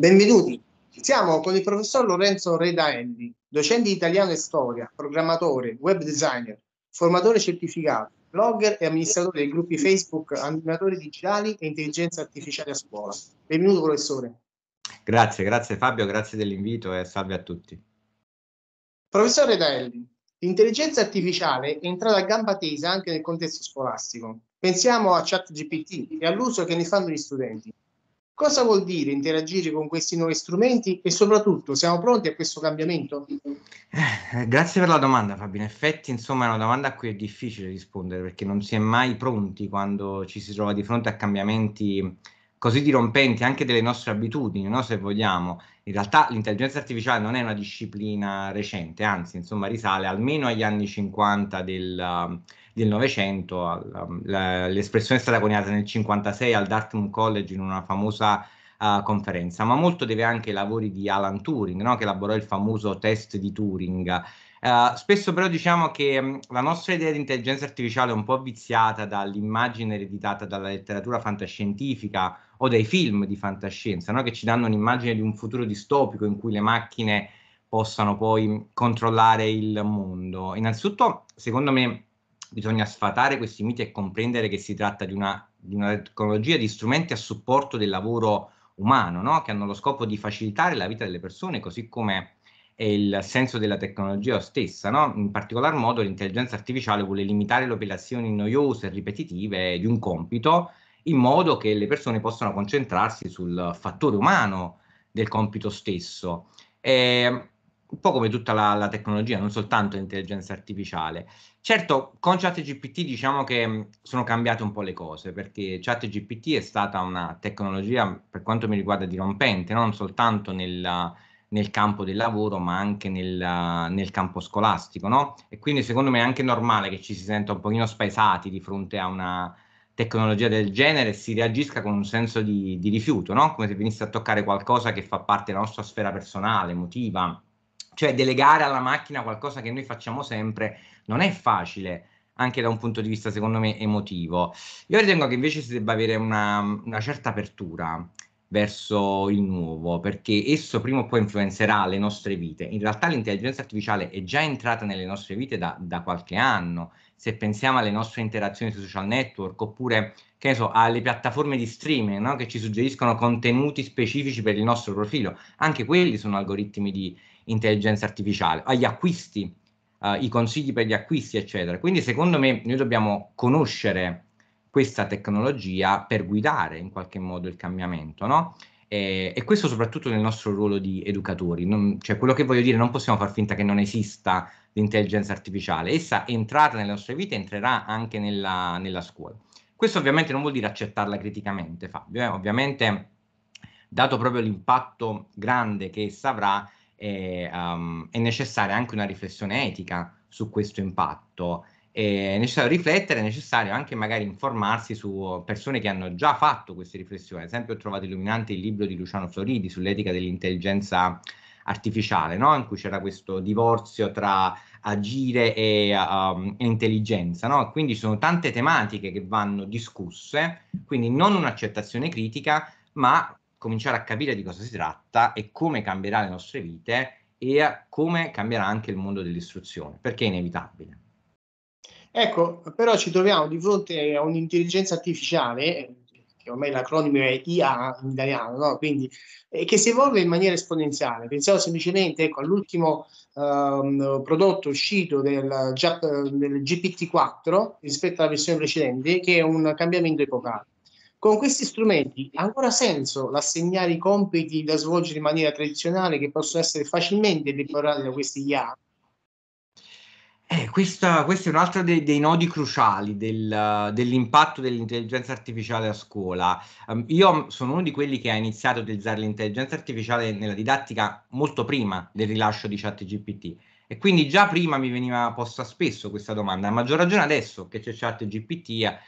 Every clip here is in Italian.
Benvenuti. Siamo con il professor Lorenzo Redaendi, docente di italiano e storia, programmatore, web designer, formatore certificato, blogger e amministratore dei gruppi Facebook Animatori Digitali e Intelligenza Artificiale a Scuola. Benvenuto professore. Grazie, grazie Fabio, grazie dell'invito e salve a tutti. Professor Redaendi, l'intelligenza artificiale è entrata a gamba tesa anche nel contesto scolastico. Pensiamo a ChatGPT e all'uso che ne fanno gli studenti. Cosa vuol dire interagire con questi nuovi strumenti e soprattutto siamo pronti a questo cambiamento? Eh, grazie per la domanda Fabio, in effetti insomma è una domanda a cui è difficile rispondere perché non si è mai pronti quando ci si trova di fronte a cambiamenti così dirompenti anche delle nostre abitudini, no? se vogliamo. In realtà l'intelligenza artificiale non è una disciplina recente, anzi insomma risale almeno agli anni 50 del del Novecento, um, l'espressione è stata coniata nel 1956 al Dartmouth College in una famosa uh, conferenza, ma molto deve anche ai lavori di Alan Turing, no? che elaborò il famoso test di Turing. Uh, spesso però diciamo che mh, um, la nostra idea di intelligenza artificiale è un po' viziata dall'immagine ereditata dalla letteratura fantascientifica o dai film di fantascienza, no? che ci danno un'immagine di un futuro distopico in cui le macchine possano poi controllare il mondo. Innanzitutto, secondo me, bisogna sfatare questi miti e comprendere che si tratta di una, di una tecnologia di strumenti a supporto del lavoro umano, no? che hanno lo scopo di facilitare la vita delle persone, così come è il senso della tecnologia stessa. No? In particolar modo l'intelligenza artificiale vuole limitare le operazioni noiose e ripetitive di un compito in modo che le persone possano concentrarsi sul fattore umano del compito stesso. E ehm, un po' come tutta la, la tecnologia, non soltanto l'intelligenza artificiale. Certo, con ChatGPT diciamo che sono cambiate un po' le cose, perché ChatGPT è stata una tecnologia, per quanto mi riguarda, dirompente, non soltanto nella, nel campo del lavoro, ma anche nel, nel, campo scolastico, no? E quindi secondo me è anche normale che ci si senta un pochino spaesati di fronte a una tecnologia del genere e si reagisca con un senso di, di rifiuto, no? Come se venisse a toccare qualcosa che fa parte della nostra sfera personale, emotiva, cioè delegare alla macchina qualcosa che noi facciamo sempre non è facile anche da un punto di vista secondo me emotivo. Io ritengo che invece si debba avere una, una certa apertura verso il nuovo, perché esso prima o poi influenzerà le nostre vite. In realtà l'intelligenza artificiale è già entrata nelle nostre vite da, da qualche anno, se pensiamo alle nostre interazioni sui social network, oppure che ne so, alle piattaforme di streaming no? che ci suggeriscono contenuti specifici per il nostro profilo, anche quelli sono algoritmi di intelligenza artificiale, agli acquisti, uh, i consigli per gli acquisti, eccetera. Quindi secondo me noi dobbiamo conoscere questa tecnologia per guidare in qualche modo il cambiamento, no? E, e questo soprattutto nel nostro ruolo di educatori. Non, cioè, quello che voglio dire, non possiamo far finta che non esista l'intelligenza artificiale. Essa è entrata nelle nostre vite, entrerà anche nella, nella scuola. Questo ovviamente non vuol dire accettarla criticamente, Fabio. Eh? Ovviamente, dato proprio l'impatto grande che essa avrà, e, um, è necessaria anche una riflessione etica su questo impatto. È necessario riflettere, è necessario anche magari informarsi su persone che hanno già fatto queste riflessioni. Ad esempio, ho trovato illuminante il libro di Luciano Floridi sull'etica dell'intelligenza artificiale, no? in cui c'era questo divorzio tra agire e um, intelligenza. No? Quindi ci sono tante tematiche che vanno discusse, quindi non un'accettazione critica, ma cominciare a capire di cosa si tratta e come cambierà le nostre vite e come cambierà anche il mondo dell'istruzione, perché è inevitabile. Ecco, però ci troviamo di fronte a un'intelligenza artificiale, eh, che ormai l'acronimo è IA in italiano, no? Quindi, eh, che si evolve in maniera esponenziale. Pensiamo semplicemente ecco, all'ultimo ehm, prodotto uscito del, eh, del GPT-4 rispetto alla versione precedente, che è un cambiamento epocale. Con questi strumenti ha ancora senso l'assegnare i compiti da svolgere in maniera tradizionale che possono essere facilmente deplorati da questi IAM? Eh, questa, questo è un altro dei, dei nodi cruciali del, dell'impatto dell'intelligenza artificiale a scuola. Um, io sono uno di quelli che ha iniziato a utilizzare l'intelligenza artificiale nella didattica molto prima del rilascio di ChatGPT e quindi già prima mi veniva posta spesso questa domanda, a maggior ragione adesso che c'è ChatGPT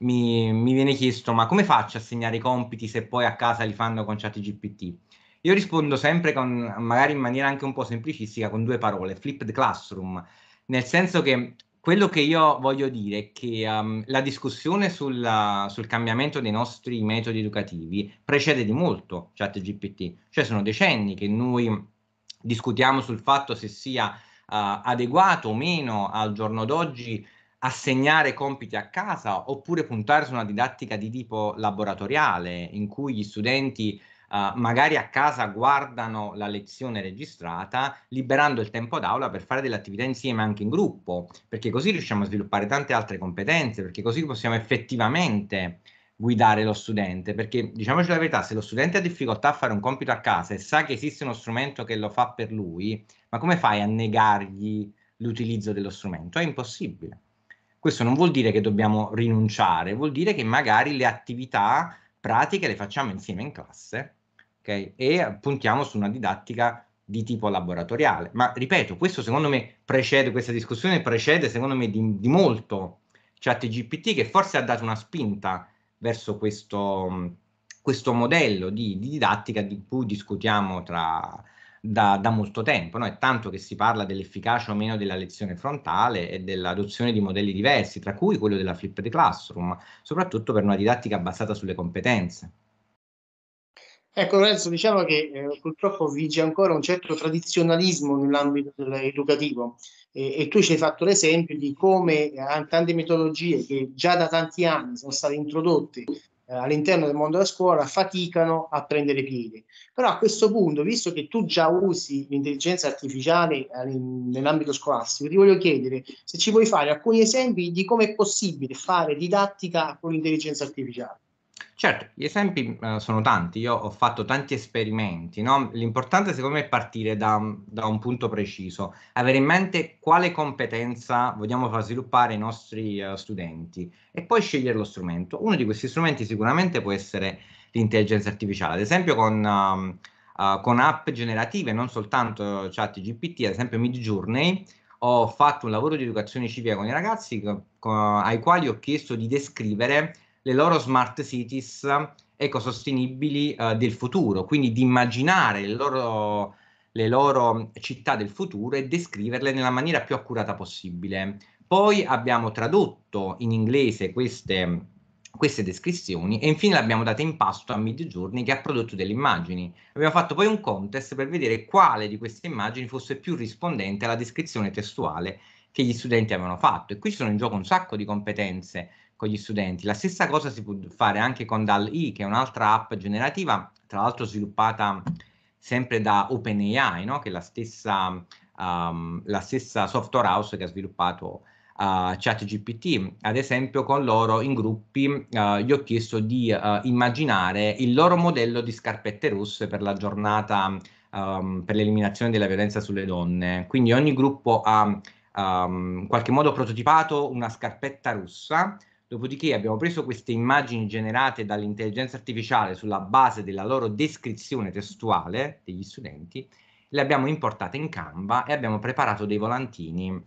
mi, mi, viene chiesto ma come faccio a segnare i compiti se poi a casa li fanno con chat GPT? Io rispondo sempre con, magari in maniera anche un po' semplicistica, con due parole, flipped classroom, nel senso che quello che io voglio dire è che um, la discussione sul, sul, cambiamento dei nostri metodi educativi precede di molto chat ChatGPT, cioè sono decenni che noi discutiamo sul fatto se sia uh, adeguato o meno al giorno d'oggi assegnare compiti a casa oppure puntare su una didattica di tipo laboratoriale in cui gli studenti uh, magari a casa guardano la lezione registrata liberando il tempo d'aula per fare delle attività insieme anche in gruppo perché così riusciamo a sviluppare tante altre competenze perché così possiamo effettivamente guidare lo studente perché diciamoci la verità se lo studente ha difficoltà a fare un compito a casa e sa che esiste uno strumento che lo fa per lui ma come fai a negargli l'utilizzo dello strumento è impossibile questo non vuol dire che dobbiamo rinunciare, vuol dire che magari le attività pratiche le facciamo insieme in classe okay? e puntiamo su una didattica di tipo laboratoriale. Ma ripeto, questo secondo me precede, questa discussione precede secondo me di, di molto ChatGPT che forse ha dato una spinta verso questo, questo modello di, di didattica di cui discutiamo tra, da, da molto tempo, no? è tanto che si parla dell'efficacia o meno della lezione frontale e dell'adozione di modelli diversi, tra cui quello della flipped classroom, soprattutto per una didattica basata sulle competenze. Ecco Lorenzo, diciamo che eh, purtroppo vige ancora un certo tradizionalismo nell'ambito educativo e, e, tu ci hai fatto l'esempio di come eh, tante metodologie che già da tanti anni sono state introdotte eh, all'interno del mondo della scuola faticano a prendere piede. Però a questo punto, visto che tu già usi l'intelligenza artificiale eh, nell'ambito scolastico, ti voglio chiedere se ci puoi fare alcuni esempi di come è possibile fare didattica con l'intelligenza artificiale. Certo, gli esempi eh, sono tanti, io ho fatto tanti esperimenti, no? l'importante secondo me è partire da, da, un punto preciso, avere in mente quale competenza vogliamo far sviluppare i nostri eh, studenti e poi scegliere lo strumento. Uno di questi strumenti sicuramente può essere l'intelligenza artificiale, ad esempio con... Um, Uh, con app generative, non soltanto chat GPT, ad esempio Midjourney, ho fatto un lavoro di educazione civica con i ragazzi co- co- ai quali ho chiesto di descrivere le loro smart cities ecosostenibili eh, del futuro, quindi di immaginare le loro, le loro città del futuro e descriverle nella maniera più accurata possibile. Poi abbiamo tradotto in inglese queste, queste descrizioni e infine le abbiamo date in pasto a Midjourney che ha prodotto delle immagini. Abbiamo fatto poi un contest per vedere quale di queste immagini fosse più rispondente alla descrizione testuale che gli studenti avevano fatto e qui ci sono in gioco un sacco di competenze, con gli studenti. La stessa cosa si può fare anche con DAL-E, che è un'altra app generativa, tra l'altro sviluppata sempre da OpenAI, no? che è la stessa, um, la stessa software house che ha sviluppato uh, ChatGPT. Ad esempio, con loro in gruppi uh, gli ho chiesto di uh, immaginare il loro modello di scarpette russe per la giornata um, per l'eliminazione della violenza sulle donne. Quindi ogni gruppo ha um, in qualche modo prototipato una scarpetta rossa Dopodiché abbiamo preso queste immagini generate dall'intelligenza artificiale sulla base della loro descrizione testuale degli studenti, le abbiamo importate in Canva e abbiamo preparato dei volantini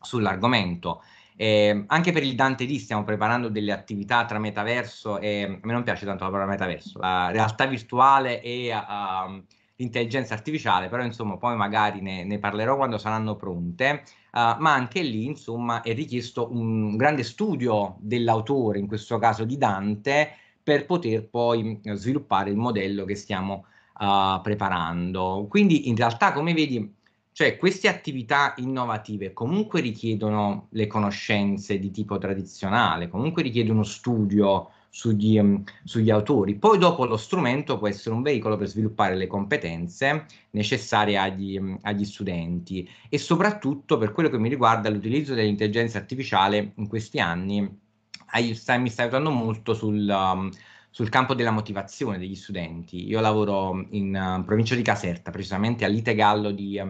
sull'argomento. Eh, anche per il Dante D stiamo preparando delle attività tra metaverso e a me non piace tanto la parola metaverso, la realtà virtuale e uh, l'intelligenza artificiale, però insomma poi magari ne, ne parlerò quando saranno pronte, uh, ma anche lì insomma è richiesto un grande studio dell'autore, in questo caso di Dante, per poter poi eh, sviluppare il modello che stiamo uh, preparando. Quindi in realtà come vedi, cioè queste attività innovative comunque richiedono le conoscenze di tipo tradizionale, comunque richiedono studio, sugli, mm, sugli autori. Poi dopo lo strumento può essere un veicolo per sviluppare le competenze necessarie agli, mm, agli studenti e soprattutto per quello che mi riguarda l'utilizzo dell'intelligenza artificiale in questi anni mi sta aiutando molto sul, mm, sul, campo della motivazione degli studenti. Io lavoro in provincia di Caserta, precisamente all'Itegallo di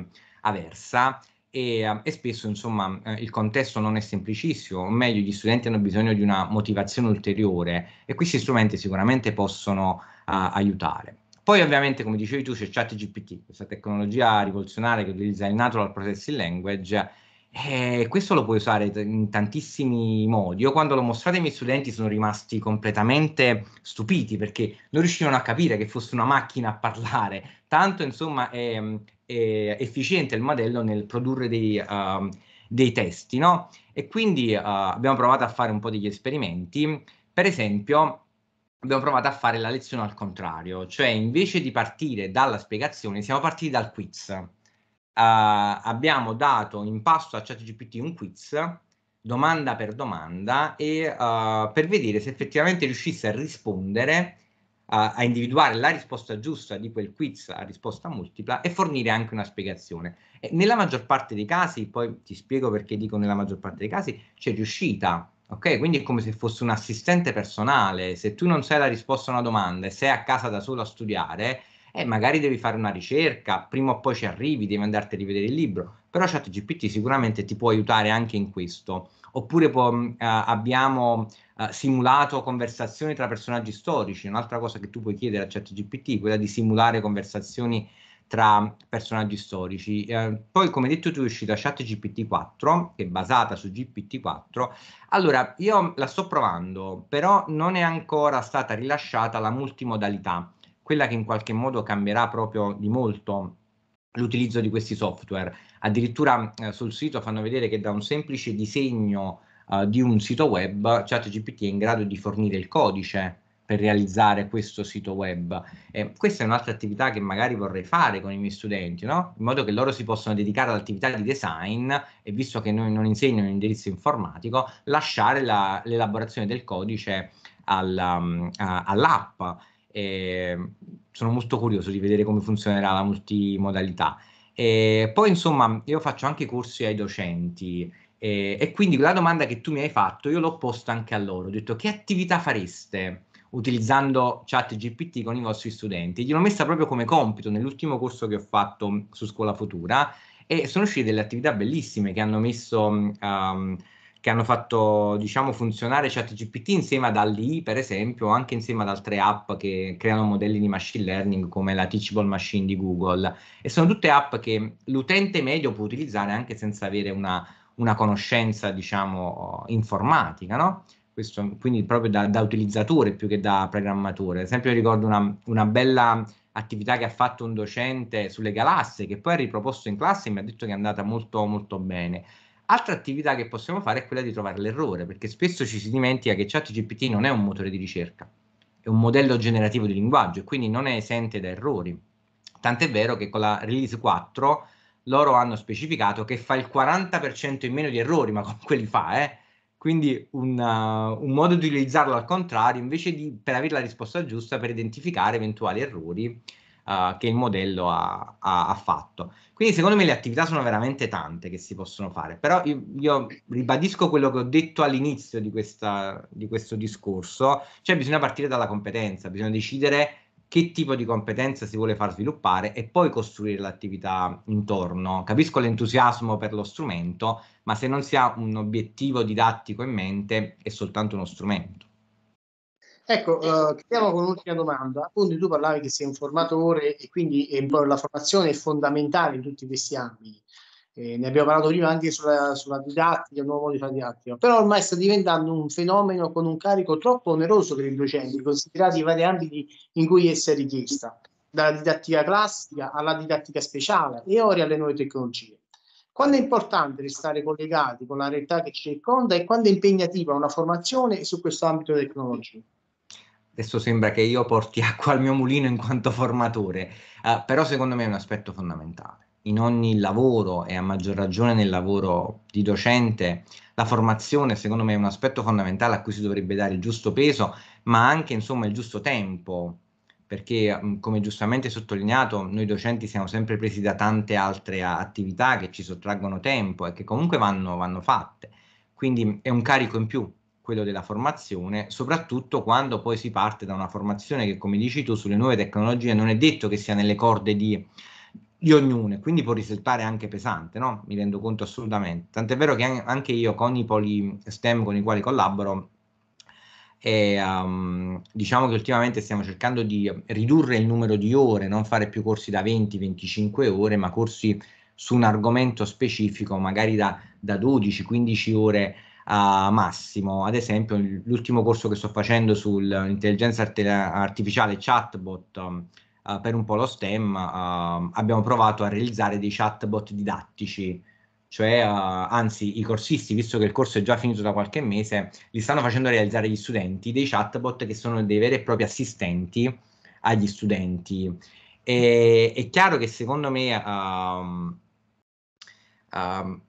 Aversa e, ehm, e, spesso insomma eh, il contesto non è semplicissimo, o meglio gli studenti hanno bisogno di una motivazione ulteriore e questi strumenti sicuramente possono uh, aiutare. Poi ovviamente come dicevi tu c'è ChatGPT, questa tecnologia rivoluzionaria che utilizza il natural processing language eh, questo lo puoi usare in tantissimi modi. Io quando l'ho mostrato ai miei studenti sono rimasti completamente stupiti perché non riuscivano a capire che fosse una macchina a parlare. Tanto insomma è, è efficiente il modello nel produrre dei, uh, dei testi, no? E quindi uh, abbiamo provato a fare un po' degli esperimenti. Per esempio, abbiamo provato a fare la lezione al contrario, cioè invece di partire dalla spiegazione, siamo partiti dal quiz. Ah, abbiamo dato in pasto a ChatGPT un quiz domanda per domanda e uh, per vedere se effettivamente riuscisse a rispondere, uh, a individuare la risposta giusta di quel quiz a risposta multipla e fornire anche una spiegazione. E nella maggior parte dei casi, poi ti spiego perché dico nella maggior parte dei casi, c'è riuscita. Ok, quindi è come se fosse un assistente personale. Se tu non sai la risposta a una domanda e sei a casa da solo a studiare, eh, magari devi fare una ricerca, prima o poi ci arrivi, devi andarti a rivedere il libro, però ChatGPT sicuramente ti può aiutare anche in questo. Oppure può, mm, eh, abbiamo eh, simulato conversazioni tra personaggi storici, un'altra cosa che tu puoi chiedere a ChatGPT, quella di simulare conversazioni tra personaggi storici. Eh, poi, come detto tu, è uscita ChatGPT 4, che è basata su GPT-4. Allora, io la sto provando, però non è ancora stata rilasciata la multimodalità quella che in qualche modo cambierà proprio di molto l'utilizzo di questi software. Addirittura eh, sul sito fanno vedere che da un semplice disegno eh, di un sito web ChatGPT è in grado di fornire il codice per realizzare questo sito web. Eh, questa è un'altra attività che magari vorrei fare con i miei studenti, no? in modo che loro si possano dedicare all'attività di design e visto che noi non insegno un indirizzo informatico, lasciare la, l'elaborazione del codice alla, mm, all'app e sono molto curioso di vedere come funzionerà la multimodalità. E poi, insomma, io faccio anche corsi ai docenti e, e quindi la domanda che tu mi hai fatto io l'ho posta anche a loro. Ho detto che attività fareste utilizzando chat GPT con i vostri studenti? Gliel'ho messa proprio come compito nell'ultimo corso che ho fatto su Scuola Futura e sono uscite delle attività bellissime che hanno messo... Um, che hanno fatto diciamo, funzionare ChatGPT insieme ad Alli, per esempio, o anche insieme ad altre app che creano modelli di machine learning come la Teachable Machine di Google. E sono tutte app che l'utente medio può utilizzare anche senza avere una, una conoscenza, diciamo, informatica, no? Questo, quindi proprio da, da, utilizzatore più che da programmatore. Ad esempio, ricordo una, una bella attività che ha fatto un docente sulle galassie, che poi ha riproposto in classe e mi ha detto che è andata molto molto bene. Altra attività che possiamo fare è quella di trovare l'errore, perché spesso ci si dimentica che ChatGPT non è un motore di ricerca, è un modello generativo di linguaggio e quindi non è esente da errori. Tant'è vero che con la release 4 loro hanno specificato che fa il 40% in meno di errori, ma comunque li fa, eh? Quindi un, uh, un, modo di utilizzarlo al contrario, invece di per avere la risposta giusta, per identificare eventuali errori, eh, che il modello ha, ha, ha, fatto. Quindi secondo me le attività sono veramente tante che si possono fare, però io, io ribadisco quello che ho detto all'inizio di, questa, di questo discorso, cioè bisogna partire dalla competenza, bisogna decidere che tipo di competenza si vuole far sviluppare e poi costruire l'attività intorno. Capisco l'entusiasmo per lo strumento, ma se non si ha un obiettivo didattico in mente, è soltanto uno strumento. Ecco, uh, chiudiamo con un'ultima domanda. Appunto, tu parlavi che sei un formatore e quindi eh, la formazione è fondamentale in tutti questi ambiti. Eh, ne abbiamo parlato prima anche sulla, sulla didattica, il nuovo modo di fare didattica, però ormai sta diventando un fenomeno con un carico troppo oneroso per i docenti, considerati i vari ambiti in cui essa è richiesta, dalla didattica classica alla didattica speciale e ora alle nuove tecnologie. Quando è importante restare collegati con la realtà che ci circonda e quando è impegnativa una formazione su questo ambito tecnologico? adesso sembra che io porti acqua al mio mulino in quanto formatore, uh, però secondo me è un aspetto fondamentale. In ogni lavoro e a maggior ragione nel lavoro di docente, la formazione secondo me è un aspetto fondamentale a cui si dovrebbe dare il giusto peso, ma anche insomma il giusto tempo, perché mm, come giustamente sottolineato noi docenti siamo sempre presi da tante altre attività che ci sottraggono tempo e che comunque vanno, vanno fatte, quindi mm, è un carico in più quello della formazione, soprattutto quando poi si parte da una formazione che, come dici tu, sulle nuove tecnologie non è detto che sia nelle corde di, di ognuna, quindi può risultare anche pesante, no? Mi rendo conto assolutamente. Tant'è vero che anche io con i poli STEM con i quali collaboro, e, um, diciamo che ultimamente stiamo cercando di ridurre il numero di ore, non fare più corsi da 20-25 ore, ma corsi su un argomento specifico, magari da, da 12-15 ore a Massimo. Ad esempio, l'ultimo corso che sto facendo sull'intelligenza art- artificiale chatbot um, uh, per un po' lo STEM, uh, abbiamo provato a realizzare dei chatbot didattici. Cioè, uh, anzi, i corsisti, visto che il corso è già finito da qualche mese, li stanno facendo realizzare gli studenti dei chatbot che sono dei veri e propri assistenti agli studenti. E, è chiaro che secondo me um, um,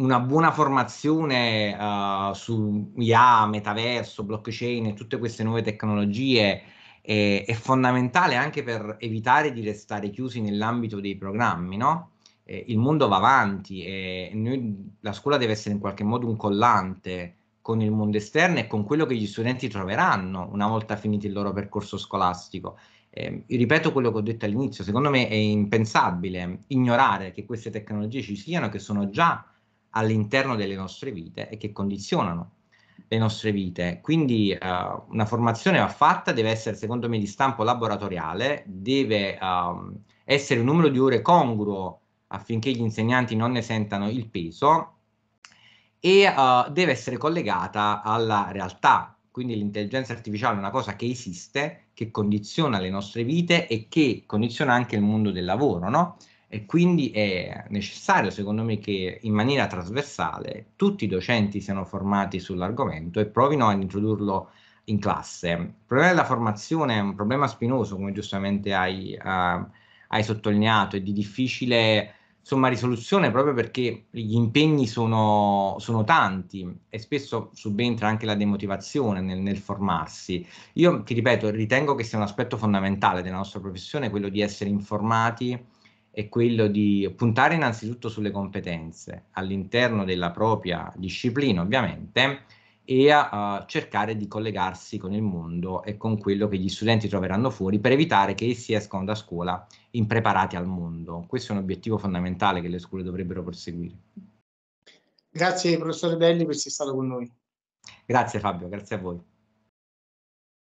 una buona formazione uh, su IA, metaverso, blockchain e tutte queste nuove tecnologie è, è, fondamentale anche per evitare di restare chiusi nell'ambito dei programmi, no? Eh, il mondo va avanti e noi, la scuola deve essere in qualche modo un collante con il mondo esterno e con quello che gli studenti troveranno una volta finito il loro percorso scolastico. Eh, ripeto quello che ho detto all'inizio, secondo me è impensabile ignorare che queste tecnologie ci siano, che sono già all'interno delle nostre vite e che condizionano le nostre vite. Quindi uh, una formazione va fatta, deve essere secondo me di stampo laboratoriale, deve uh, essere un numero di ore congruo affinché gli insegnanti non ne sentano il peso e uh, deve essere collegata alla realtà. Quindi l'intelligenza artificiale è una cosa che esiste, che condiziona le nostre vite e che condiziona anche il mondo del lavoro, no? E quindi è necessario, secondo me, che in maniera trasversale tutti i docenti siano formati sull'argomento e provino ad introdurlo in classe. Il problema della formazione è un problema spinoso, come giustamente hai, uh, hai sottolineato, e di difficile insomma, risoluzione proprio perché gli impegni sono, sono, tanti e spesso subentra anche la demotivazione nel, nel, formarsi. Io ti ripeto, ritengo che sia un aspetto fondamentale della nostra professione quello di essere informati è quello di puntare innanzitutto sulle competenze all'interno della propria disciplina, ovviamente, e a uh, cercare di collegarsi con il mondo e con quello che gli studenti troveranno fuori per evitare che essi escono da scuola impreparati al mondo. Questo è un obiettivo fondamentale che le scuole dovrebbero perseguire. Grazie professore Belli per essere stato con noi. Grazie Fabio, grazie a voi.